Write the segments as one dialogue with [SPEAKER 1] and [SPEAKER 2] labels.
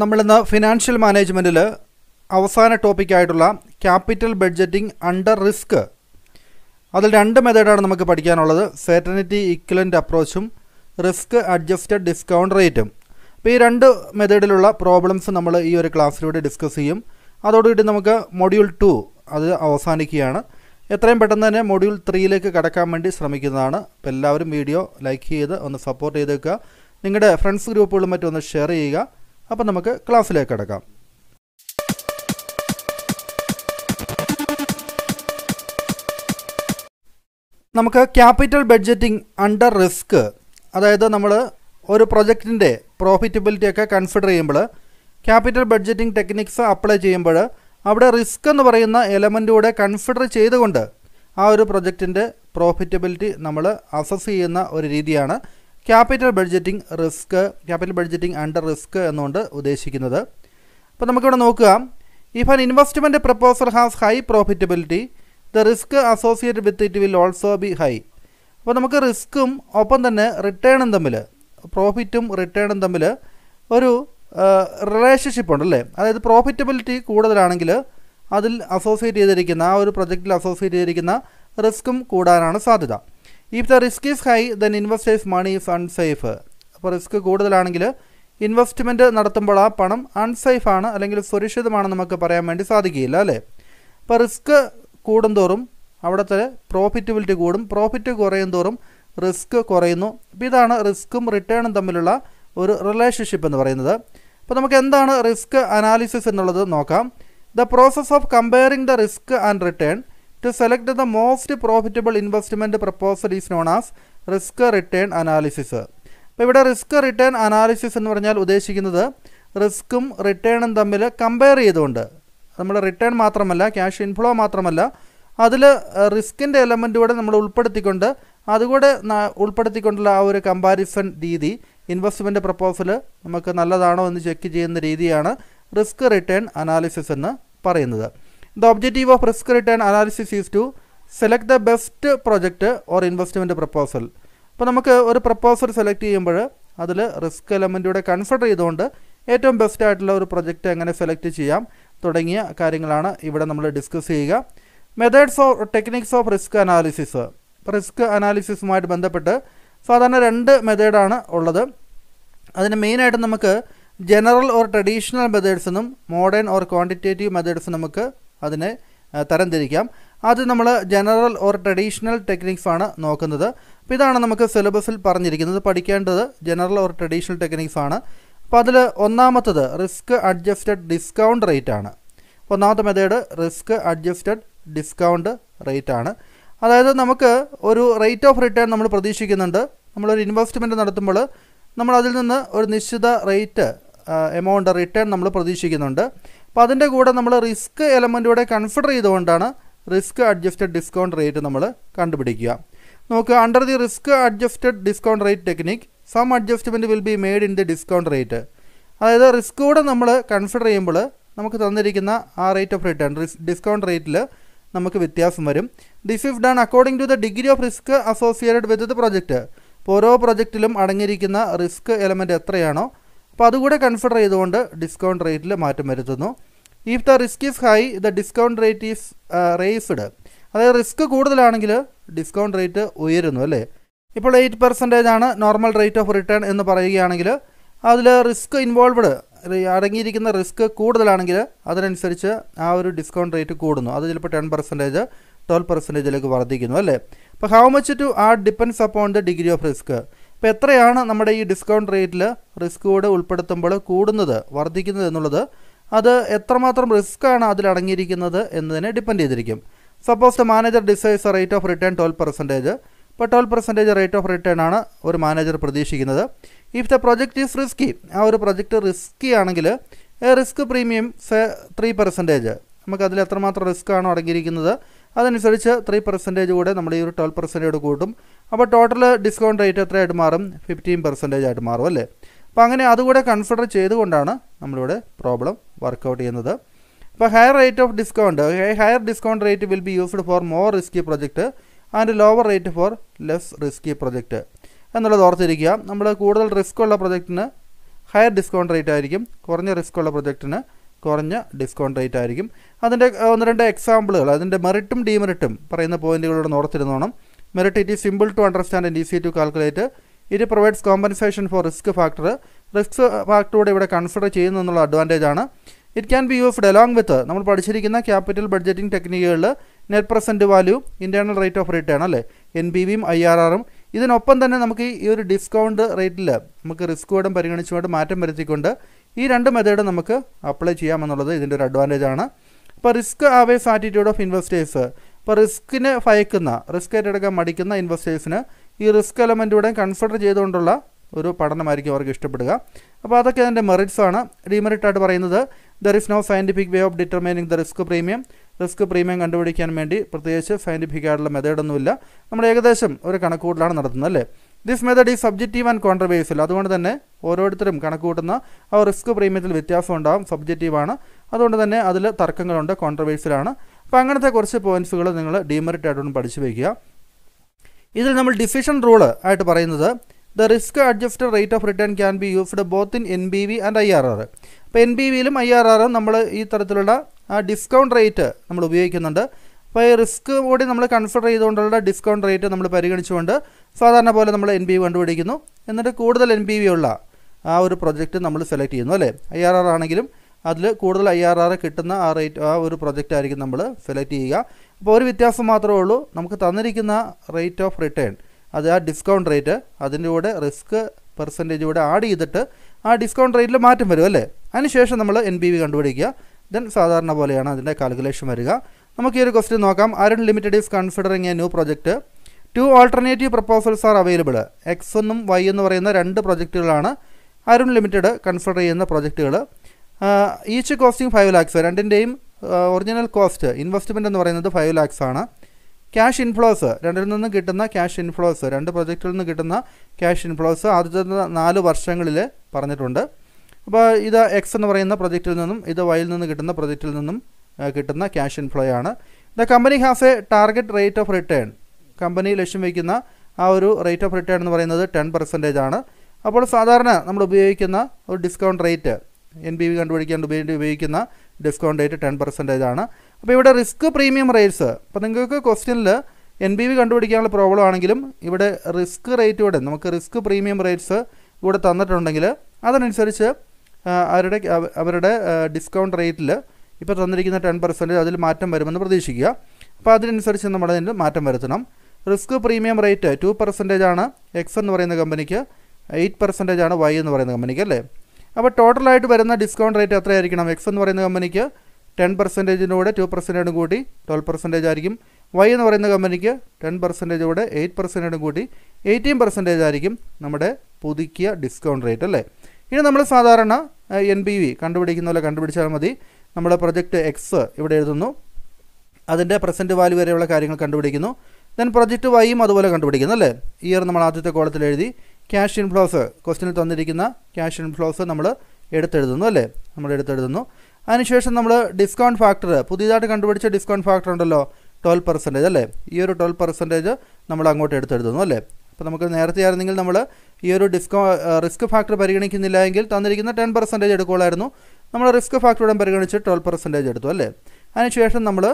[SPEAKER 1] നമ്മളിന്ന് ഫിനാൻഷ്യൽ മാനേജ്മെൻറ്റിൽ അവസാന ടോപ്പിക്കായിട്ടുള്ള ക്യാപിറ്റൽ ബഡ്ജറ്റിംഗ് അണ്ടർ റിസ്ക് അതിൽ രണ്ട് മെത്തേഡാണ് നമുക്ക് പഠിക്കാനുള്ളത് സെറ്റനിറ്റി ഇക്വലൻ്റ് അപ്രോച്ചും റിസ്ക് അഡ്ജസ്റ്റഡ് ഡിസ്കൗണ്ട് റേറ്റും അപ്പോൾ ഈ രണ്ട് മെത്തേഡിലുള്ള പ്രോബ്ലംസ് നമ്മൾ ഈ ഒരു ക്ലാസ്സിലൂടെ ഡിസ്കസ് ചെയ്യും അതോടുകൂടി നമുക്ക് മൊഡ്യൂൾ ടു അത് അവസാനിക്കുകയാണ് എത്രയും പെട്ടെന്ന് തന്നെ മൊഡ്യൂൾ ത്രീയിലേക്ക് കടക്കാൻ വേണ്ടി ശ്രമിക്കുന്നതാണ് അപ്പോൾ എല്ലാവരും വീഡിയോ ലൈക്ക് ചെയ്ത് ഒന്ന് സപ്പോർട്ട് ചെയ്തേക്കുക നിങ്ങളുടെ ഫ്രണ്ട്സ് ഗ്രൂപ്പുകളും മറ്റും ഒന്ന് ഷെയർ ചെയ്യുക അപ്പോൾ നമുക്ക് ക്ലാസ്സിലേക്ക് കിടക്കാം നമുക്ക് ക്യാപിറ്റൽ ബഡ്ജറ്റിംഗ് അണ്ടർ റിസ്ക് അതായത് നമ്മൾ ഒരു പ്രൊജക്റ്റിൻ്റെ പ്രോഫിറ്റബിലിറ്റി ഒക്കെ കൺസിഡർ ചെയ്യുമ്പോൾ ക്യാപിറ്റൽ ബഡ്ജറ്റിംഗ് ടെക്നിക്സ് അപ്ലൈ ചെയ്യുമ്പോൾ അവിടെ റിസ്ക് എന്ന് പറയുന്ന എലമെൻറ്റൂടെ കൺസിഡർ ചെയ്തുകൊണ്ട് ആ ഒരു പ്രൊജക്റ്റിൻ്റെ പ്രോഫിറ്റബിലിറ്റി നമ്മൾ അസസ് ചെയ്യുന്ന ഒരു രീതിയാണ് capital budgeting risk capital budgeting under risk എന്നുകൊണ്ട് ഉദ്ദേശിക്കുന്നത് അപ്പോൾ നമുക്കിവിടെ നോക്കുക if an investment proposal has high profitability the risk associated with it will also be high അപ്പോൾ നമുക്ക് റിസ്ക്കും ഒപ്പം തന്നെ റിട്ടേണും തമ്മിൽ പ്രോഫിറ്റും റിട്ടേണും തമ്മിൽ ഒരു റിലേഷൻഷിപ്പ് ഉണ്ടല്ലേ അതായത് പ്രോഫിറ്റബിലിറ്റി കൂടുതലാണെങ്കിൽ അതിൽ അസോസിയേറ്റ് ചെയ്തിരിക്കുന്ന ആ ഒരു പ്രൊജക്റ്റിൽ അസോസിയേറ്റ് ചെയ്തിരിക്കുന്ന റിസ്ക്കും കൂടാനാണ് സാധ്യത if the risk is high then investors money is unsafe അപ്പോൾ റിസ്ക് കൂടുതലാണെങ്കിൽ ഇൻവെസ്റ്റ്മെൻറ്റ് നടത്തുമ്പോൾ ആ പണം അൺസേഫാണ് അല്ലെങ്കിൽ സുരക്ഷിതമാണെന്ന് നമുക്ക് പറയാൻ വേണ്ടി സാധിക്കില്ല അല്ലേ അപ്പോൾ റിസ്ക് കൂടുന്തോറും അവിടുത്തെ പ്രോഫിറ്റബിലിറ്റി കൂടും പ്രോഫിറ്റ് കുറയും തോറും റിസ്ക് കുറയുന്നു അപ്പോൾ ഇതാണ് റിസ്ക്കും റിട്ടേണും തമ്മിലുള്ള ഒരു റിലേഷൻഷിപ്പ് എന്ന് പറയുന്നത് അപ്പോൾ നമുക്ക് എന്താണ് റിസ്ക് അനാലിസിസ് എന്നുള്ളത് നോക്കാം the process of comparing the risk and return to select the most profitable investment proposal is known as risk return analysis അപ്പോൾ ഇവിടെ റിസ്ക് റിട്ടേൺ അനാലിസിസ് എന്ന് പറഞ്ഞാൽ ഉദ്ദേശിക്കുന്നത് റിസ്ക്കും റിട്ടേണും തമ്മിൽ കമ്പയർ ചെയ്തുകൊണ്ട് നമ്മൾ റിട്ടേൺ മാത്രമല്ല ക്യാഷ് ഇൻഫ്ലോ മാത്രമല്ല അതിൽ റിസ്കിൻ്റെ എലമെൻ്റ് കൂടെ നമ്മൾ ഉൾപ്പെടുത്തിക്കൊണ്ട് അതുകൂടെ ഉൾപ്പെടുത്തിക്കൊണ്ടുള്ള ആ ഒരു കമ്പാരിസൺ രീതി ഇൻവെസ്റ്റ്മെൻറ്റ് പ്രപ്പോസൽ നമുക്ക് നല്ലതാണോ എന്ന് ചെക്ക് ചെയ്യുന്ന രീതിയാണ് റിസ്ക് റിട്ടേൺ അനാലിസിസ് എന്ന് പറയുന്നത് the objective of risk return analysis is to select the best project or investment proposal അപ്പോൾ നമുക്ക് ഒരു പ്രപ്പോസൽ സെലക്ട് ചെയ്യുമ്പോൾ അതിൽ റിസ്ക് എലമെൻറ്റൂടെ കൺസിഡർ ചെയ്തുകൊണ്ട് ഏറ്റവും ബെസ്റ്റ് ആയിട്ടുള്ള ഒരു പ്രൊജക്റ്റ് എങ്ങനെ സെലക്ട് ചെയ്യാം തുടങ്ങിയ കാര്യങ്ങളാണ് ഇവിടെ നമ്മൾ ഡിസ്കസ് ചെയ്യുക methods of techniques of risk analysis risk അനാലിസിസുമായിട്ട് ബന്ധപ്പെട്ട് സാധാരണ രണ്ട് മെത്തേഡാണ് ഉള്ളത് അതിന് മെയിനായിട്ട് നമുക്ക് general or traditional methods modern or quantitative methods നമുക്ക് അതിനെ തരംതിരിക്കാം അത് നമ്മൾ ജനറൽ ഓർ ട്രഡീഷണൽ ആണ് നോക്കുന്നത് അപ്പോൾ ഇതാണ് നമുക്ക് സിലബസിൽ പറഞ്ഞിരിക്കുന്നത് പഠിക്കേണ്ടത് ജനറൽ ഓർ ട്രഡീഷണൽ ആണ് അപ്പോൾ അതിൽ ഒന്നാമത്തത് റിസ്ക് അഡ്ജസ്റ്റഡ് ഡിസ്കൗണ്ട് റേറ്റ് ആണ് ഒന്നാമത്തെ method risk adjusted discount rate ആണ് അതായത് നമുക്ക് ഒരു റേറ്റ് ഓഫ് റിട്ടേൺ നമ്മൾ പ്രതീക്ഷിക്കുന്നുണ്ട് നമ്മളൊരു ഇൻവെസ്റ്റ്മെൻറ്റ് നടത്തുമ്പോൾ നമ്മൾ അതിൽ നിന്ന് ഒരു നിശ്ചിത റേറ്റ് എമൗണ്ട് റിട്ടേൺ നമ്മൾ പ്രതീക്ഷിക്കുന്നുണ്ട് അപ്പോൾ അതിൻ്റെ കൂടെ നമ്മൾ റിസ്ക് എലമെൻറ്റൂടെ കൺസിഡർ ചെയ്തുകൊണ്ടാണ് റിസ്ക് അഡ്ജസ്റ്റഡ് ഡിസ്കൗണ്ട് റേറ്റ് നമ്മൾ കണ്ടുപിടിക്കുക നോക്കുക under the risk adjusted discount rate technique some adjustment will be made in the discount rate അതായത് റിസ്ക് കൂടെ നമ്മൾ കൺസിഡർ ചെയ്യുമ്പോൾ നമുക്ക് തന്നിരിക്കുന്ന ആ റേറ്റ് ഓഫ് റിട്ടേൺ ഡിസ്കൗണ്ട് റേറ്റിൽ നമുക്ക് വ്യത്യാസം വരും this if done according to the degree of risk associated with the project ഓരോ പ്രൊജക്റ്റിലും അടങ്ങിയിരിക്കുന്ന റിസ്ക് എലമെൻറ്റ് എത്രയാണോ അപ്പോൾ അതുകൂടെ കൺസിഡർ ചെയ്തുകൊണ്ട് ഡിസ്കൗണ്ട് റേറ്റിൽ മാറ്റം വരുത്തുന്നു if the risk is high the discount rate is raised അതായത് റിസ്ക് കൂടുതലാണെങ്കിൽ ഡിസ്കൗണ്ട് റേറ്റ് ഉയരുന്നു അല്ലേ ഇപ്പോൾ എയ്റ്റ് പെർസെൻറ്റേജ് ആണ് നോർമൽ റേറ്റ് ഓഫ് റിട്ടേൺ എന്ന് പറയുകയാണെങ്കിൽ അതിൽ റിസ്ക് ഇൻവോൾവ്ഡ് അടങ്ങിയിരിക്കുന്ന റിസ്ക് കൂടുതലാണെങ്കിൽ അതിനനുസരിച്ച് ആ ഒരു ഡിസ്കൗണ്ട് റേറ്റ് കൂടുന്നു അത് ചിലപ്പോൾ ടെൻ പെർസെൻറ്റേജ് ട്വൽവ് പെർസെൻറ്റേജിലേക്ക് വർദ്ധിക്കുന്നു അല്ലേ അപ്പോൾ how much to add depends upon the degree of risk അപ്പോൾ എത്രയാണ് നമ്മുടെ ഈ ഡിസ്കൗണ്ട് റേറ്റിൽ റിസ്ക് കൂടെ ഉൾപ്പെടുത്തുമ്പോൾ കൂടുന്നത് വർദ്ധിക്കുന്നത് എന്നുള്ളത് അത് എത്രമാത്രം റിസ്ക് ആണ് അതിൽ അടങ്ങിയിരിക്കുന്നത് എന്നതിനെ ഡിപ്പെൻഡ് ചെയ്തിരിക്കും suppose the manager decides rate of return twelve percentage ഇപ്പോൾ twelve percentage rate of return ആണ് ഒരു മാനേജർ പ്രതീക്ഷിക്കുന്നത് if the project is risky ആ ഒരു പ്രൊജക്റ്റ് റിസ്കി ആണെങ്കിൽ risk premium say three percentage നമുക്കതിൽ എത്രമാത്രം റിസ്ക് ആണോ അടങ്ങിയിരിക്കുന്നത് അതനുസരിച്ച് ത്രീ പെർസെൻറ്റേജ് കൂടെ നമ്മൾ ഈ ഒരു ട്വൽവ് പെർസെൻറ്റേജ് കൂട്ടും അപ്പോൾ ടോട്ടൽ ഡിസ്കൗണ്ട് റേറ്റ് എത്രയായിട്ട് മാറും ഫിഫ്റ്റീൻ പെർസെൻറ്റേജ് ആയിട്ട് മാറും അല്ലേ അപ്പോൾ അങ്ങനെ അതുകൂടെ കൺസിഡർ ചെയ്തുകൊണ്ടാണ് നമ്മളിവിടെ പ്രോബ്ലം വർക്കൗട്ട് ചെയ്യുന്നത് അപ്പോൾ higher rate of discount higher discount rate will be used for more risky project and lower rate for less risky project എന്നുള്ളത് ഓർത്തിരിക്കുക നമ്മൾ കൂടുതൽ റിസ്ക് ഉള്ള പ്രൊജക്റ്റിന് ഹയർ ഡിസ്കൗണ്ട് റേറ്റ് ആയിരിക്കും കുറഞ്ഞ റിസ്ക് ഉള്ള പ്രൊജക്റ്റിന് കുറഞ്ഞ ഡിസ്കൗണ്ട് റേറ്റ് ആയിരിക്കും അതിൻ്റെ ഒന്ന് രണ്ട് എക്സാമ്പിളുകൾ അതിൻ്റെ മെറിറ്റും ഡിമെറിറ്റും പറയുന്ന പോയിന്റുകളോട് ഓർത്തിരുന്നോണം merit it is simple to understand and easy to calculate it provides compensation for risk factor risk ഫാക്ടറൂടെ ഇവിടെ കൺസിഡർ ചെയ്യുന്നു എന്നുള്ള അഡ്വാൻറ്റേജ് ആണ് it can be used along with നമ്മൾ പഠിച്ചിരിക്കുന്ന ക്യാപിറ്റൽ ബഡ്ജറ്റിംഗ് ടെക്നിക്കുകളിൽ net present value internal rate of return അല്ലേ N B വിയും ഐ ആർ ആറും ഇതിനൊപ്പം തന്നെ നമുക്ക് ഈ ഒരു ഡിസ്കൗണ്ട് റേറ്റിൽ നമുക്ക് റിസ്ക് വേടം പരിഗണിച്ചുകൊണ്ട് മാറ്റം വരുത്തിക്കൊണ്ട് ഈ രണ്ട് മെത്തേഡ് നമുക്ക് അപ്ലൈ ചെയ്യാമെന്നുള്ളത് ഇതിൻ്റെ ഒരു അഡ്വാൻറ്റേജ് ആണ് ഇപ്പോൾ risk averse attitude of investors ഇപ്പോൾ റിസ്ക്കിന് ഭയക്കുന്ന റിസ്ക് ഏറ്റെടുക്കാൻ മടിക്കുന്ന ഇൻവെസ്റ്റേഴ്സിന് ഈ റിസ്ക് എലമെൻറ്റൂടെ കൺസിഡർ ചെയ്തുകൊണ്ടുള്ള ഒരു പഠനമായിരിക്കും അവർക്ക് ഇഷ്ടപ്പെടുക അപ്പോൾ അതൊക്കെ അതിൻ്റെ മെറിറ്റ്സ് ആണ് ഡിമെറിറ്റ് ആയിട്ട് പറയുന്നത് there is no scientific way of determining the risk premium risk premium കണ്ടുപിടിക്കാൻ വേണ്ടി പ്രത്യേകിച്ച് സയൻറ്റിഫിക് ആയിട്ടുള്ള മെത്തേഡൊന്നുമില്ല നമ്മൾ ഏകദേശം ഒരു കണക്കുകൂട്ടലാണ് നടത്തുന്നത് അല്ലേ this method is subjective and controversial അതുകൊണ്ട് തന്നെ ഓരോരുത്തരും കണക്കുകൂട്ടുന്ന ആ റിസ്ക് പ്രീമിയത്തിൽ വ്യത്യാസം ഉണ്ടാകും സബ്ജക്റ്റീവാണ് അതുകൊണ്ട് തന്നെ അതിൽ തർക്കങ്ങളുണ്ട് കോൺട്രവേഴ്സ്യലാണ് അപ്പോൾ അങ്ങനത്തെ കുറച്ച് പോയിൻറ്റ്സുകൾ നിങ്ങൾ ഡീമെറിറ്റ് ആയിട്ടൊന്ന് പഠിച്ചു വയ്ക്കുക ഇതിൽ നമ്മൾ ഡിസിഷൻ റൂള് ആയിട്ട് പറയുന്നത് the risk adjusted rate of return can be used both in N B V and I R R അപ്പോൾ എൻ ബി വിയിലും ഐ ആർ ആറും നമ്മൾ ഈ തരത്തിലുള്ള ഡിസ്കൗണ്ട് റേറ്റ് നമ്മൾ ഉപയോഗിക്കുന്നുണ്ട് അപ്പോൾ ഈ റിസ്ക് കൂടി നമ്മൾ കൺസിഡർ ചെയ്തുകൊണ്ടുള്ള ഡിസ്കൗണ്ട് റേറ്റ് നമ്മൾ പരിഗണിച്ചുകൊണ്ട് സാധാരണ പോലെ നമ്മൾ എൻ ബി വി കണ്ടുപിടിക്കുന്നു എന്നിട്ട് കൂടുതൽ എൻ ബി വി ഉള്ള ആ ഒരു പ്രൊജക്റ്റ് നമ്മൾ സെലക്ട് ചെയ്യുന്നു അല്ലേ ഐ ആർ ആർ ആണെങ്കിലും അതിൽ കൂടുതൽ ഐ ആർ ആർ കിട്ടുന്ന ആ റേറ്റ് ആ ഒരു പ്രൊജക്റ്റ് ആയിരിക്കും നമ്മൾ സെലക്ട് ചെയ്യുക അപ്പോൾ ഒരു വ്യത്യാസം മാത്രമേ ഉള്ളൂ നമുക്ക് തന്നിരിക്കുന്ന റേറ്റ് ഓഫ് റിട്ടേൺ അത് ആ ഡിസ്കൗണ്ട് റേറ്റ് അതിൻ്റെ കൂടെ റിസ്ക് പെർസെൻറ്റേജ് കൂടെ ആഡ് ചെയ്തിട്ട് ആ ഡിസ്കൗണ്ട് റേറ്റിൽ മാറ്റം വരും അല്ലേ അതിനുശേഷം നമ്മൾ എൻ ബി വി കണ്ടുപിടിക്കുക ദെൻ സാധാരണ പോലെയാണ് അതിൻ്റെ കാൽക്കുലേഷൻ വരിക നമുക്ക് ഈ ഒരു ക്വസ്റ്റ്യൻ നോക്കാം Arun limited is considering a new project two alternative proposals are available X എന്നും വൈ എന്ന് പറയുന്ന രണ്ട് പ്രൊജക്റ്റുകളാണ് അരുൺ ലിമിറ്റഡ് കൺസിഡർ ചെയ്യുന്ന പ്രൊജക്റ്റുകൾ ഈച്ച് കോസ്റ്റിംഗ് ഫൈവ് ലാക്സ് രണ്ടിൻ്റെയും ഒറിജിനൽ കോസ്റ്റ് ഇൻവെസ്റ്റ്മെൻറ്റ് എന്ന് പറയുന്നത് ഫൈവ് ലാക്സ് ആണ് ക്യാഷ് ഇൻഫ്ലോസ് രണ്ടിൽ നിന്ന് കിട്ടുന്ന ക്യാഷ് ഇൻഫ്ലോസ് രണ്ട് പ്രൊജക്റ്റിൽ നിന്ന് കിട്ടുന്ന ക്യാഷ് ഇൻഫ്ലോസ് ആദ്യത്തെ നാല് വർഷങ്ങളിൽ പറഞ്ഞിട്ടുണ്ട് അപ്പോൾ ഇത് എക്സ് എന്ന് പറയുന്ന പ്രൊജക്റ്റിൽ നിന്നും ഇത് വൈയിൽ നിന്ന് കിട്ടുന്ന പ്രൊജക്റ്റിൽ നിന്നും കിട്ടുന്ന ക്യാഷ് ഇൻഫ്ലോ ആണ് the company has a target rate of return company ലക്ഷ്യം വയ്ക്കുന്ന ആ ഒരു റേറ്റ് ഓഫ് റിട്ടേൺ എന്ന് പറയുന്നത് ടെൻ പെർസെൻറ്റേജ് ആണ് അപ്പോൾ സാധാരണ നമ്മൾ ഉപയോഗിക്കുന്ന ഒരു discount rate N B V കണ്ടുപിടിക്കാൻ ഉപയോഗിക്കുന്ന ഡിസ്കൗണ്ട് റേറ്റ് ടെൻ പെർസെൻറ്റേജ് ആണ് അപ്പോൾ ഇവിടെ റിസ്ക് പ്രീമിയം റേറ്റ്സ് അപ്പോൾ നിങ്ങൾക്ക് ക്വസ്റ്റ്യനിൽ എൻ ബി വി കണ്ടുപിടിക്കാനുള്ള പ്രോബ്ലം ആണെങ്കിലും ഇവിടെ റിസ്ക് റേറ്റോടെ നമുക്ക് റിസ്ക് പ്രീമിയം റേറ്റ്സ് ഇവിടെ തന്നിട്ടുണ്ടെങ്കിൽ അതനുസരിച്ച് അവരുടെ അവരുടെ ഡിസ്കൗണ്ട് റേറ്റിൽ ഇപ്പോൾ തന്നിരിക്കുന്ന ടെൻ പെർസെൻറ്റേജ് അതിൽ മാറ്റം വരുമെന്ന് പ്രതീക്ഷിക്കുക അപ്പോൾ അതിനനുസരിച്ച് നമ്മൾ അതിന് മാറ്റം വരുത്തണം risk premium rate two percentage ആണ് എക്സ് എന്ന് പറയുന്ന കമ്പനിക്ക് എയ്റ്റ് പെർസെൻറ്റേജ് ആണ് വൈ എന്ന് പറയുന്ന കമ്പനിക്ക് അല്ലേ അപ്പോൾ ടോട്ടലായിട്ട് വരുന്ന ഡിസ്കൗണ്ട് റേറ്റ് എത്രയായിരിക്കണം എക്സ് എന്ന് പറയുന്ന കമ്പനിക്ക് ടെൻ പെർസെൻറ്റേജിൻ്റെ കൂടെ ടു പെർസെൻറ്റേജും കൂടി ട്വൽവ് പെർസെൻറ്റേജ് ആയിരിക്കും വൈ എന്ന് പറയുന്ന കമ്പനിക്ക് ടെൻ പെർസെൻറ്റേജ് കൂടെ എയ്റ്റ് പെർസെൻറ്റേജും കൂടി എയ്റ്റീൻ പെർസെൻറ്റേജ് ആയിരിക്കും നമ്മുടെ പുതുക്കിയ ഡിസ്കൗണ്ട് റേറ്റ് അല്ലേ ഇനി നമ്മൾ സാധാരണ എൻ ബി വി കണ്ടുപിടിക്കുന്ന പോലെ കണ്ടുപിടിച്ചാൽ മതി നമ്മുടെ പ്രൊജക്റ്റ് എക്സ് ഇവിടെ എഴുതുന്നു അതിൻ്റെ പ്രസൻറ്റ് വാല്യൂ വരെയുള്ള കാര്യങ്ങൾ കണ്ടുപിടിക്കുന്നു ദെൻ പ്രൊജക്റ്റ് വൈയും അതുപോലെ കണ്ടുപിടിക്കുന്നു അല്ലേ ഇയർ നമ്മൾ ആദ്യത്തെ കോളത്തിൽ എഴുതി ക്യാഷ് ഇൻഫ്ലോസ് ക്വസ്റ്റിനിൽ തന്നിരിക്കുന്ന ക്യാഷ് ഇൻഫ്ലോസ് നമ്മൾ എടുത്തെഴുതുന്നു അല്ലേ നമ്മൾ എടുത്തെഴുതുന്നു അതിനുശേഷം നമ്മൾ ഡിസ്കൗണ്ട് ഫാക്ടർ പുതിയതായിട്ട് കണ്ടുപിടിച്ച ഡിസ്കൗണ്ട് ഫാക്ടർ ഉണ്ടല്ലോ ട്വൽവ് പെർസെൻറ്റേജ് അല്ലേ ഈ ഒരു ട്വൽവ് പെർസെൻറ്റേജ് നമ്മൾ അങ്ങോട്ട് എടുത്തെഴുതുന്നു അല്ലേ അപ്പോൾ നമുക്ക് നേരത്തെ ആയിരുന്നെങ്കിൽ നമ്മൾ ഈ ഒരു ഡിസ്കൗ റിസ്ക് ഫാക്ടർ പരിഗണിക്കുന്നില്ല എങ്കിൽ തന്നിരിക്കുന്ന ടെൻ പെർസെൻറ്റേജ് എടുക്കുകയായിരുന്നു നമ്മൾ റിസ്ക് ഫാക്ടറുടെ പരിഗണിച്ച് ട്വൽവ് പെർസെൻറ്റേജ് എടുത്തു അല്ലേ അതിനുശേഷം നമ്മൾ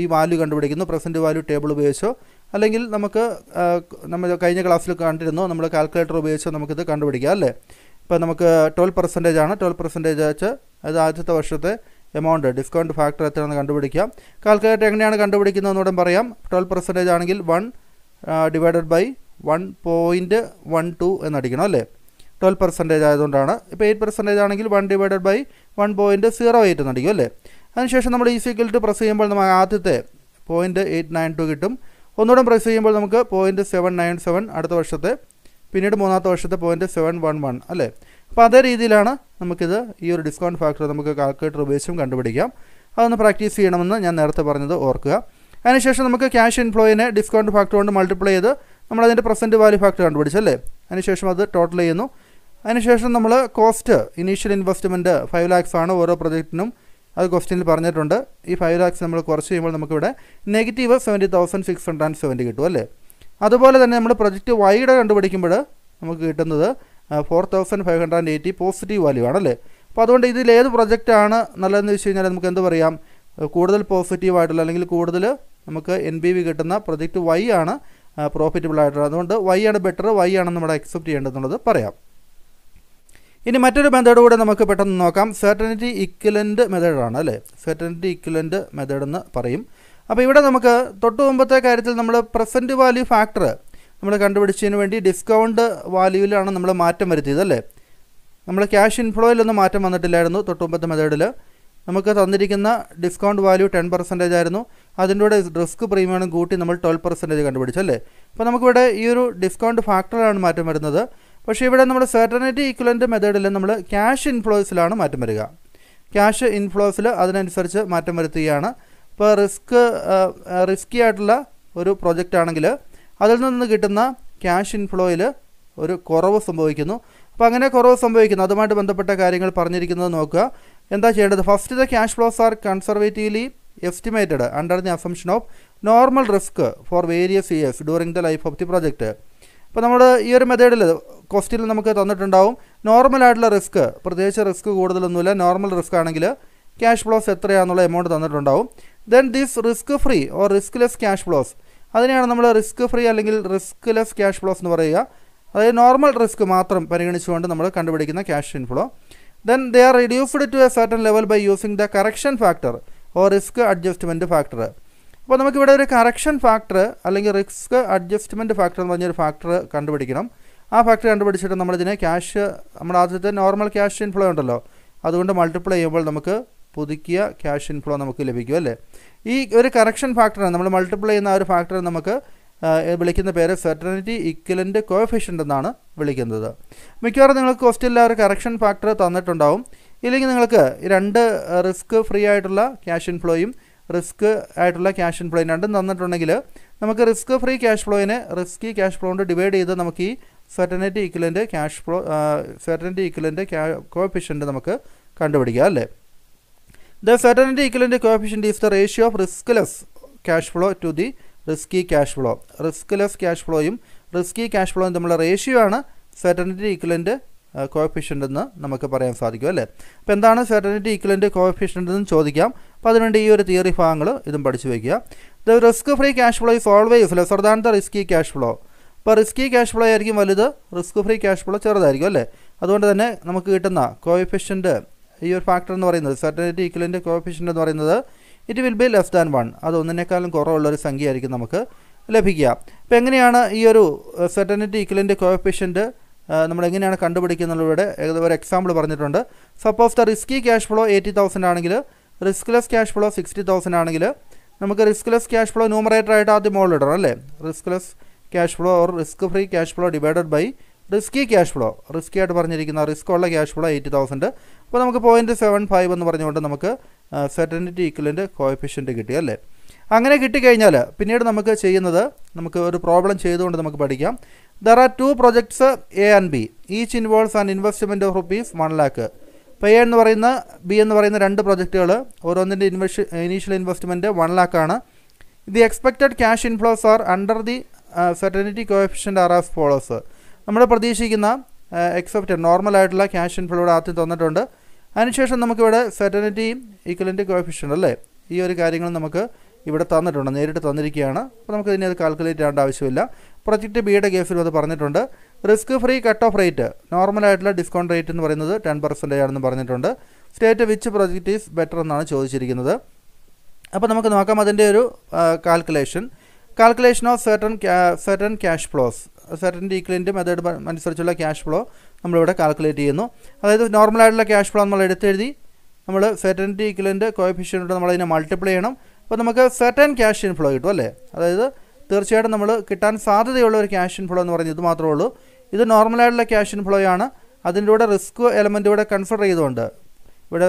[SPEAKER 1] ഈ വാല്യൂ കണ്ടുപിടിക്കുന്നു പ്രസൻറ്റ് വാല്യൂ ടേബിൾ ഉപയോഗിച്ചോ അല്ലെങ്കിൽ നമുക്ക് നമ്മൾ കഴിഞ്ഞ ക്ലാസ്സിൽ കണ്ടിരുന്നോ നമ്മൾ കാൽക്കുലേറ്റർ ഉപയോഗിച്ചോ നമുക്കിത് കണ്ടുപിടിക്കാം അല്ലേ ഇപ്പോൾ നമുക്ക് ട്വൽവ് പെർസെൻറ്റേജ് ആണ് ട്വൽവ് പെർസെൻറ്റേജ് വെച്ച് അത് ആദ്യത്തെ വർഷത്തെ എമൗണ്ട് ഡിസ്കൗണ്ട് ഫാക്ടർ എത്രയാണെന്ന് കണ്ടുപിടിക്കാം കാൽക്കുലേറ്റർ എങ്ങനെയാണ് കണ്ടുപിടിക്കുന്നതെന്നൂടെ പറയാം ട്വൽവ് പെർസെൻറ്റേജ് ആണെങ്കിൽ one divided by one point one two എന്നടിക്കണം അല്ലേ ട്വൽവ് പെർസെൻറ്റേജ് ആയതുകൊണ്ടാണ് ഇപ്പോൾ എയ്റ്റ് പെർസെൻറ്റേജ് ആണെങ്കിൽ one divided by one point zero eight എന്നടിക്കും അല്ലേ അതിനുശേഷം നമ്മൾ ഈ ടു പ്രസ് ചെയ്യുമ്പോൾ നമുക്ക് ആദ്യത്തെ പോയിൻറ്റ് എയ്റ്റ് നയൻ ടു കിട്ടും ഒന്നുകൂടെ പ്രസ് ചെയ്യുമ്പോൾ നമുക്ക് പോയിൻറ്റ് സെവൻ നയൻ സെവൻ അടുത്ത വർഷത്തെ പിന്നീട് മൂന്നാമത്തെ വർഷത്തെ പോയിൻറ്റ് സെവൻ വൺ വൺ അല്ലേ അപ്പോൾ അതേ രീതിയിലാണ് നമുക്കിത് ഈ ഒരു ഡിസ്കൗണ്ട് ഫാക്ടർ നമുക്ക് കാൽക്കുലേറ്റർ ഉപയോഗിച്ചും കണ്ടുപിടിക്കാം അതൊന്ന് പ്രാക്ടീസ് ചെയ്യണമെന്ന് ഞാൻ നേരത്തെ പറഞ്ഞത് ഓർക്കുക അതിനുശേഷം നമുക്ക് ക്യാഷ് ഇൻഫ്ലോയിനെ ഡിസ്കൗണ്ട് ഫാക്ടർ കൊണ്ട് മൾട്ടിപ്ലൈ ചെയ്ത് നമ്മൾ അതിൻ്റെ പ്രസൻറ്റ് വാല്യൂ ഫാക്ടർ കണ്ടുപിടിച്ചല്ലേ അതിനുശേഷം അത് ടോട്ടൽ ചെയ്യുന്നു അതിനുശേഷം നമ്മൾ cost initial investment five lakhs ആണ് ഓരോ പ്രൊജക്റ്റിനും അത് ക്വസ്റ്റ്യനിൽ പറഞ്ഞിട്ടുണ്ട് ഈ ഫൈവ് ലാക്സ് നമ്മൾ കുറച്ച് കഴിയുമ്പോൾ നമുക്കിവിടെ negative seventy thousand six hundred and seventy കിട്ടും അല്ലേ അതുപോലെ തന്നെ നമ്മൾ പ്രൊജക്റ്റ് വൈയുടെ കണ്ടുപിടിക്കുമ്പോൾ നമുക്ക് കിട്ടുന്നത് four thousand five hundred and eighty positive value ആണല്ലേ അപ്പോൾ അതുകൊണ്ട് ഇതിൽ ഏത് പ്രൊജക്റ്റാണ് നല്ലതെന്ന് വെച്ച് കഴിഞ്ഞാൽ നമുക്ക് എന്ത് പറയാം കൂടുതൽ പോസിറ്റീവ് ആയിട്ടുള്ള അല്ലെങ്കിൽ കൂടുതൽ നമുക്ക് എൻ ബി വി കിട്ടുന്ന പ്രൊജക്റ്റ് വൈ ആണ് പ്രോഫിറ്റബിൾ ആയിട്ടുള്ളത് അതുകൊണ്ട് വൈ ആണ് ബെറ്റർ വൈ ആണ് നമ്മുടെ അക്സെപ്റ്റ് ചെയ്യേണ്ടതെന്നുള്ളത് പറയാം ഇനി മറ്റൊരു മെത്തേഡ് കൂടെ നമുക്ക് പെട്ടെന്ന് നോക്കാം സെർട്ടനിറ്റി ഇക്വലൻ്റ് മെത്തേഡാണ് അല്ലേ സെർട്ടനിറ്റി ഇക്വലൻ്റ് മെത്തേഡ് എന്ന് പറയും അപ്പോൾ ഇവിടെ നമുക്ക് തൊട്ട് മുമ്പത്തെ കാര്യത്തിൽ നമ്മൾ പ്രസൻറ്റ് വാല്യൂ ഫാക്ടർ നമ്മൾ കണ്ടുപിടിച്ചതിന് വേണ്ടി ഡിസ്കൗണ്ട് വാല്യൂവിലാണ് നമ്മൾ മാറ്റം വരുത്തിയത് അല്ലേ നമ്മൾ ക്യാഷ് ഇൻഫ്ലോയിലൊന്നും മാറ്റം വന്നിട്ടില്ലായിരുന്നു തൊട്ട് മുമ്പത്തെ മെത്തേഡിൽ നമുക്ക് തന്നിരിക്കുന്ന ഡിസ്കൗണ്ട് വാല്യൂ ടെൻ പെർസെൻറ്റേജ് ആയിരുന്നു അതിൻ്റെ കൂടെ റിസ്ക് പ്രീമിയം കൂട്ടി നമ്മൾ ട്വൽവ് പെർസെൻറ്റേജ് കണ്ടുപിടിച്ചു അല്ലേ അപ്പോൾ നമുക്കിവിടെ ഈ ഒരു ഡിസ്കൗണ്ട് ഫാക്ടറാണ് മാറ്റം വരുന്നത് പക്ഷേ ഇവിടെ നമ്മൾ സെർട്ടനിറ്റി ഈക്വലൻ്റ് മെത്തേഡിൽ നമ്മൾ ക്യാഷ് ഇൻഫ്ലോസിലാണ് മാറ്റം വരിക ക്യാഷ് ഇൻഫ്ലോസിൽ അതിനനുസരിച്ച് മാറ്റം വരുത്തുകയാണ് ഇപ്പോൾ റിസ്ക് റിസ്കി ആയിട്ടുള്ള ഒരു പ്രൊജക്റ്റ് ആണെങ്കിൽ അതിൽ നിന്ന് കിട്ടുന്ന ക്യാഷ് ഇൻഫ്ലോയിൽ ഒരു കുറവ് സംഭവിക്കുന്നു അപ്പോൾ അങ്ങനെ കുറവ് സംഭവിക്കുന്നു അതുമായിട്ട് ബന്ധപ്പെട്ട കാര്യങ്ങൾ പറഞ്ഞിരിക്കുന്നത് നോക്കുക എന്താ ചെയ്യേണ്ടത് first the cash flows are conservatively estimated under the assumption of normal risk for various years during the life of the project അപ്പോൾ നമ്മൾ ഈ ഒരു മെത്തേഡിൽ ക്വസ്റ്റ്യനിൽ നമുക്ക് തന്നിട്ടുണ്ടാവും നോർമൽ ആയിട്ടുള്ള റിസ്ക് പ്രത്യേകിച്ച് റിസ്ക് കൂടുതലൊന്നുമില്ല നോർമൽ റിസ്ക് ആണെങ്കിൽ ക്യാഷ് ഫ്ലോസ് എത്രയാണെന്നുള്ള എമൗണ്ട് തന്നിട്ടുണ്ടാവും then this risk free or risk less cash flows അതിനെയാണ് നമ്മൾ റിസ്ക് ഫ്രീ അല്ലെങ്കിൽ റിസ്ക് ലെസ് ക്യാഷ് ഫ്ലോസ് എന്ന് പറയുക അതായത് നോർമൽ റിസ്ക് മാത്രം പരിഗണിച്ചുകൊണ്ട് നമ്മൾ കണ്ടുപിടിക്കുന്ന cash inflow then they are reduced to a certain level by using the correction factor or risk adjustment factor അപ്പോൾ നമുക്കിവിടെ ഒരു കറക്ഷൻ ഫാക്ടർ അല്ലെങ്കിൽ റിസ്ക് അഡ്ജസ്റ്റ്മെൻറ്റ് ഫാക്ടർ എന്ന് പറഞ്ഞൊരു ഫാക്ടർ കണ്ടുപിടിക്കണം ആ ഫാക്ടർ കണ്ടുപിടിച്ചിട്ട് നമ്മളിതിനെ ക്യാഷ് നമ്മുടെ ആദ്യത്തെ നോർമൽ ക്യാഷ് ഇൻഫ്ലോ ഉണ്ടല്ലോ അതുകൊണ്ട് മൾട്ടിപ്ലൈ ചെയ്യുമ്പോൾ നമുക്ക് പുതുക്കിയ ക്യാഷ് ഇൻഫ്ലോ നമുക്ക് ലഭിക്കും അല്ലേ ഈ ഒരു കറക്ഷൻ ഫാക്ടറാണ് നമ്മൾ മൾട്ടിപ്ലൈ ചെയ്യുന്ന ആ ഒരു ഫാക്ടർ നമുക്ക് വിളിക്കുന്ന പേര് സെർട്ടനിറ്റി ഇക്വലൻ്റ് കോഫിഷ്യൻ്റ് എന്നാണ് വിളിക്കുന്നത് മിക്കവാറും നിങ്ങൾക്ക് ക്വസ്റ്റിൽ ആ ഒരു കറക്ഷൻ ഫാക്ടർ തന്നിട്ടുണ്ടാവും ഇല്ലെങ്കിൽ നിങ്ങൾക്ക് രണ്ട് റിസ്ക് ഫ്രീ ആയിട്ടുള്ള ക്യാഷ് ഇൻഫ്ലോയും റിസ്ക് ആയിട്ടുള്ള ക്യാഷ് ഇൻഫ്ലോയും രണ്ടും തന്നിട്ടുണ്ടെങ്കിൽ നമുക്ക് റിസ്ക് ഫ്രീ ക്യാഷ് ഫ്ലോയിനെ റിസ്കി ക്യാഷ് ഫ്ലോ കൊണ്ട് ഡിവൈഡ് ചെയ്ത് നമുക്ക് ഈ certainty equivalent cash flow certainty equivalent coefficient നമുക്ക് കണ്ടുപിടിക്കാം അല്ലേ the certainty equivalent coefficient is the ratio of riskless cash flow to the risky cash flow riskless cash ഫ്ലോയും risky cash ഫ്ലോയും തമ്മിലുള്ള റേഷ്യോ ആണ് ഫെർട്ടനിറ്റി ഈക്വലിൻ്റെ കോഫിഷ്യൻ്റ് എന്ന് നമുക്ക് പറയാൻ സാധിക്കും അല്ലേ അപ്പോൾ എന്താണ് ഫെർട്ടനിറ്റി ഈക്വലൻ്റ് കോഫിഷ്യൻ്റ് എന്ന് ചോദിക്കാം അപ്പോൾ അതിനുവേണ്ടി ഈ ഒരു തിയറി ഭാഗങ്ങൾ ഇതും പഠിച്ചു വയ്ക്കുക the risk free cash flow is always lesser than the risky cash flow അപ്പോൾ റിസ്കി ക്യാഷ് ഫ്ലോ ആയിരിക്കും വലുത് റിസ്ക് ഫ്രീ ക്യാഷ് ഫ്ലോ ചെറുതായിരിക്കും അല്ലേ അതുകൊണ്ട് തന്നെ നമുക്ക് കിട്ടുന്ന കോഫിഷ്യൻ്റ് ഈ ഒരു ഫാക്ടർ എന്ന് പറയുന്നത് സർട്ടനിറ്റി ഈക്വലിൻ്റെ കോഫിഷ്യൻ്റ് എന്ന് പറയുന്നത് it will be less than one അത് ഒന്നിനേക്കാളും കുറവുള്ളൊരു സംഖ്യ ആയിരിക്കും നമുക്ക് ലഭിക്കുക അപ്പോൾ എങ്ങനെയാണ് ഈ ഒരു സെർട്ടനിറ്റി ഇക്വലിൻ്റെ കോഫിഷ്യൻറ്റ് നമ്മൾ എങ്ങനെയാണ് കണ്ടുപിടിക്കുന്നതിലൂടെ ഒരു എക്സാമ്പിൾ പറഞ്ഞിട്ടുണ്ട് suppose the risky cash flow eighty thousand ആണെങ്കിൽ riskless cash flow sixty thousand ആണെങ്കിൽ നമുക്ക് റിസ്ക്ലെസ് ക്യാഷ് ഫ്ലോ ന്യൂമറേറ്റർ ആയിട്ട് ആദ്യം ഇടണം അല്ലേ riskless cash flow or risk free cash flow divided by risky cash flow risky ആയിട്ട് പറഞ്ഞിരിക്കുന്ന റിസ്ക് ഉള്ള ക്യാഷ് ഫ്ലോ എയ്റ്റ് തൗസൻഡ് അപ്പോൾ നമുക്ക് പോയിൻറ്റ് സെവൻ ഫൈവ് എന്ന് പറഞ്ഞുകൊണ്ട് നമുക്ക് സെറ്റനിറ്റി ഈക്വലിൻ്റെ കോയഫിഷ്യൻ്റ് കിട്ടി അല്ലേ അങ്ങനെ കിട്ടിക്കഴിഞ്ഞാൽ പിന്നീട് നമുക്ക് ചെയ്യുന്നത് നമുക്ക് ഒരു പ്രോബ്ലം ചെയ്തുകൊണ്ട് നമുക്ക് പഠിക്കാം there are two projects A and B each involves and investment of rupees one lakh ഇപ്പോൾ എ എന്ന് പറയുന്ന ബി എന്ന് പറയുന്ന രണ്ട് പ്രൊജക്റ്റുകൾ ഓരോന്നിൻ്റെ ഇൻവെസ്റ്റ് ഇനീഷ്യൽ ഇൻവെസ്റ്റ്മെൻറ്റ് വൺ ലാക്കാണ് the expected cash inflows are under the certainty coefficient are as follows നമ്മൾ പ്രതീക്ഷിക്കുന്ന എക്സെപ്റ്റ് നോർമൽ ആയിട്ടുള്ള ക്യാഷ് ഇവിടെ ആദ്യം തന്നിട്ടുണ്ട് അതിനുശേഷം നമുക്കിവിടെ സെർട്ടനിറ്റി ഈക്വലൻ്റ് കോഫിഷ്യൻ്റ് അല്ലേ ഈ ഒരു കാര്യങ്ങൾ നമുക്ക് ഇവിടെ തന്നിട്ടുണ്ട് നേരിട്ട് തന്നിരിക്കുകയാണ് അപ്പോൾ നമുക്ക് ഇതിനെ അത് കാൽക്കുലേറ്റ് ചെയ്യേണ്ട ആവശ്യമില്ല പ്രൊജക്റ്റ് ബിയുടെ കേസിലും അത് പറഞ്ഞിട്ടുണ്ട് risk free cut off rate നോർമലായിട്ടുള്ള ഡിസ്കൗണ്ട് റേറ്റ് എന്ന് പറയുന്നത് ടെൻ പെർസെൻറ്റേജ് ആണെന്ന് പറഞ്ഞിട്ടുണ്ട് state which project is better എന്നാണ് ചോദിച്ചിരിക്കുന്നത് അപ്പോൾ നമുക്ക് നോക്കാം അതിൻ്റെ ഒരു calculation calculation of certain certain cash flows certain equivalent method അനുസരിച്ചുള്ള ക്യാഷ് ഫ്ലോ നമ്മളിവിടെ കാൽക്കുലേറ്റ് ചെയ്യുന്നു അതായത് നോർമലായിട്ടുള്ള ക്യാഷ് ഫ്ലോ നമ്മൾ എടുത്തെഴുതി നമ്മൾ സെർട്ടൻറ്റി ഈക്വലിൻ്റെ കോയഫിഷ്യൻ്റ് നമ്മളതിനെ മൾട്ടിപ്ലൈ ചെയ്യണം അപ്പോൾ നമുക്ക് സെർട്ടൺ ക്യാഷ് ഇൻഫ്ലോ കിട്ടും അല്ലേ അതായത് തീർച്ചയായിട്ടും നമ്മൾ കിട്ടാൻ സാധ്യതയുള്ള ഒരു ക്യാഷ് ഇൻഫ്ലോ എന്ന് പറയുന്നത് ഇത് മാത്രമേ ഉള്ളൂ ഇത് നോർമലായിട്ടുള്ള ക്യാഷ് ഇൻഫ്ലോ ആണ് അതിൻ്റെ കൂടെ റിസ്ക് എലമെൻ്റ് ഇവിടെ കൺസിഡർ ചെയ്തുകൊണ്ട് ഇവിടെ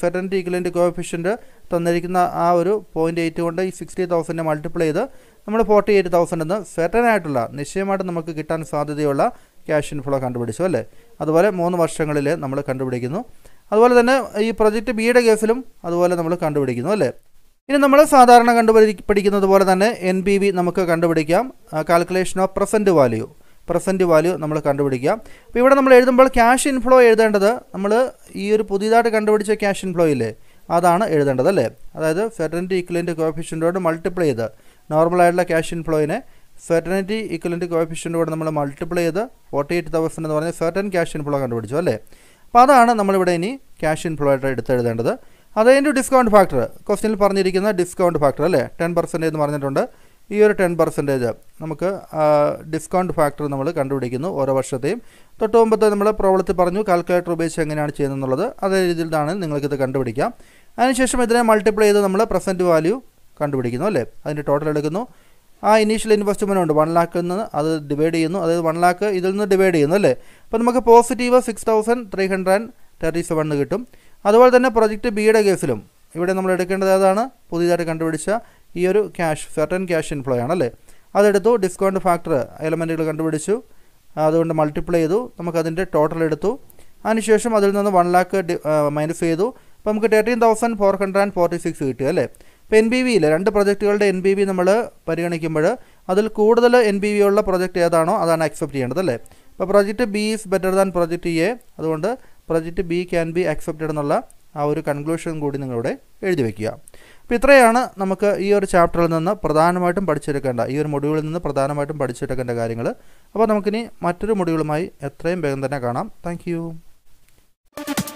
[SPEAKER 1] സെർട്ടൺ ഈക്വലിൻ്റെ കോഫിഷ്യൻ്റ് തന്നിരിക്കുന്ന ആ ഒരു പോയിൻറ്റ് എയ്റ്റ് കൊണ്ട് ഈ സിക്സ്റ്റി തൗസൻഡിനെ മൾട്ടിപ്ലൈ ചെയ്ത് നമ്മൾ ഫോർട്ടി എയ്റ്റ് തൗസൻഡ് എന്ന് സെറ്റൻ ആയിട്ടുള്ള നിശ്ചയമായിട്ട് നമുക്ക് കിട്ടാൻ സാധ്യതയുള്ള ക്യാഷ് ഇൻഫ്ലോ കണ്ടുപിടിച്ചു അല്ലേ അതുപോലെ മൂന്ന് വർഷങ്ങളിൽ നമ്മൾ കണ്ടുപിടിക്കുന്നു അതുപോലെ തന്നെ ഈ പ്രൊജക്റ്റ് ബിയുടെ കേസിലും അതുപോലെ നമ്മൾ കണ്ടുപിടിക്കുന്നു അല്ലേ ഇനി നമ്മൾ സാധാരണ കണ്ടുപിടി പോലെ തന്നെ എൻ ബി വി നമുക്ക് കണ്ടുപിടിക്കാം calculation of present value present value നമ്മൾ കണ്ടുപിടിക്കാം അപ്പോൾ ഇവിടെ നമ്മൾ എഴുതുമ്പോൾ ക്യാഷ് ഇൻഫ്ലോ എഴുതേണ്ടത് നമ്മൾ ഈ ഒരു പുതിയതായിട്ട് കണ്ടുപിടിച്ച ക്യാഷ് ഇൻഫ്ലോ ഇല്ലേ അതാണ് എഴുതേണ്ടത് അല്ലേ അതായത് ഫെറൻറ്റി ഇക്വലിൻ്റെ കോഫിഷ്യൻ്റോട് മൾട്ടിപ്ലൈ ചെയ്ത് നോർമലായിട്ടുള്ള ക്യാഷ് ഇൻഫ്ലോയിനെ ഫെർട്ടനിറ്റി കോഫിഷ്യൻ്റ് കൂടെ നമ്മൾ മൾട്ടിപ്ലൈ ചെയ്ത് ഫോർട്ടി എയ്റ്റ് തൗസൻഡ് എന്ന് പറഞ്ഞാൽ ഫെർട്ടൻ ക്യാഷ് ഇൻഫ്ലോ കണ്ടുപിടിച്ചു അല്ലേ അപ്പോൾ അതാണ് നമ്മളിവിടെ ഇനി ക്യാഷ് ഇൻഫ്ലോ ആയിട്ട് എടുത്തെഴുതേണ്ടത് അതതിൻ്റെ ഡിസ്കൗണ്ട് ഫാക്ടർ ക്വസ്റ്റിനിൽ പറഞ്ഞിരിക്കുന്ന ഡിസ്കൗണ്ട് ഫാക്ടർ അല്ലേ ടെൻ പെർസെൻറ്റേജ് എന്ന് പറഞ്ഞിട്ടുണ്ട് ഈ ഒരു ടെൻ പെർസെൻറ്റേജ് നമുക്ക് ഡിസ്കൗണ്ട് ഫാക്ടർ നമ്മൾ കണ്ടുപിടിക്കുന്നു ഓരോ വർഷത്തെയും തൊട്ട് മുമ്പത്തെ നമ്മൾ പ്രോബ്ലത്തിൽ പറഞ്ഞു കാൽക്കുലേറ്റർ ഉപയോഗിച്ച് എങ്ങനെയാണ് ചെയ്യുന്നത് എന്നുള്ളത് അതേ രീതിയിലാണ് നിങ്ങൾക്കിത് കണ്ടുപിടിക്കാം അതിനുശേഷം ഇതിനെ മൾട്ടിപ്ലൈ ചെയ്ത് നമ്മൾ പ്രസൻറ്റ് വാല്യൂ കണ്ടുപിടിക്കുന്നു അല്ലേ അതിൻ്റെ ടോട്ടൽ എടുക്കുന്നു ആ ഇനീഷ്യൽ ഇൻവെസ്റ്റ്മെൻ്റ് ഉണ്ട് വൺ ലാക്ക് നിന്ന് അത് ഡിവൈഡ് ചെയ്യുന്നു അതായത് വൺ ലാക്ക് ഇതിൽ നിന്ന് ഡിവൈഡ് ചെയ്യുന്നു അല്ലേ അപ്പോൾ നമുക്ക് positive six thousand three hundred and thirty seven കിട്ടും അതുപോലെ തന്നെ പ്രൊജക്റ്റ് ബിയുടെ കേസിലും ഇവിടെ നമ്മൾ എടുക്കേണ്ടത് ഏതാണ് പുതിയതായിട്ട് കണ്ടുപിടിച്ച ഈ ഒരു ക്യാഷ് സെർട്ടൺ ക്യാഷ് ഇൻഫ്ലോ ആണ് അല്ലേ അതെടുത്തു ഡിസ്കൗണ്ട് ഫാക്ടർ എലമെൻറ്റുകൾ കണ്ടുപിടിച്ചു അതുകൊണ്ട് മൾട്ടിപ്ലൈ ചെയ്തു നമുക്കതിൻ്റെ ടോട്ടൽ എടുത്തു അതിനുശേഷം അതിൽ നിന്ന് വൺ ലാക്ക് മൈനസ് ചെയ്തു അപ്പോൾ നമുക്ക് thirteen thousand four hundred and forty six കിട്ടുക അല്ലേ ഇപ്പോൾ എൻ ബി വിയിൽ രണ്ട് പ്രൊജക്റ്റുകളുടെ എൻ ബി വി നമ്മൾ പരിഗണിക്കുമ്പോൾ അതിൽ കൂടുതൽ എൻ ബി വി ഉള്ള പ്രൊജക്റ്റ് ഏതാണോ അതാണ് അക്സെപ്റ്റ് ചെയ്യേണ്ടത് അല്ലേ അപ്പോൾ project B is better than project A അതുകൊണ്ട് project B can be accepted എന്നുള്ള ആ ഒരു കൺക്ലൂഷൻ കൂടി നിങ്ങളിവിടെ എഴുതി വയ്ക്കുക അപ്പോൾ ഇത്രയാണ് നമുക്ക് ഈ ഒരു ചാപ്റ്ററിൽ നിന്ന് പ്രധാനമായിട്ടും പഠിച്ചെടുക്കേണ്ട ഈ ഒരു മൊഡ്യൂളിൽ നിന്ന് പ്രധാനമായിട്ടും പഠിച്ചെടുക്കേണ്ട കാര്യങ്ങൾ അപ്പോൾ നമുക്കിനി മറ്റൊരു മൊഡ്യൂളുമായി എത്രയും വേഗം തന്നെ കാണാം താങ്ക്